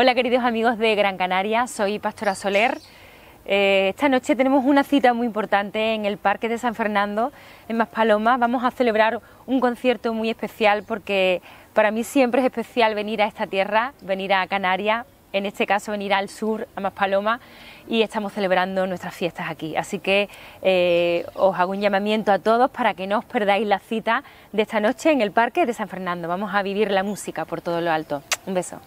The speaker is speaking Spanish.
Hola queridos amigos de Gran Canaria, soy Pastora Soler. Eh, esta noche tenemos una cita muy importante en el Parque de San Fernando, en Maspaloma. Vamos a celebrar un concierto muy especial porque para mí siempre es especial venir a esta tierra, venir a Canarias, en este caso venir al sur, a Maspaloma, y estamos celebrando nuestras fiestas aquí. Así que eh, os hago un llamamiento a todos para que no os perdáis la cita de esta noche en el Parque de San Fernando. Vamos a vivir la música por todo lo alto. Un beso.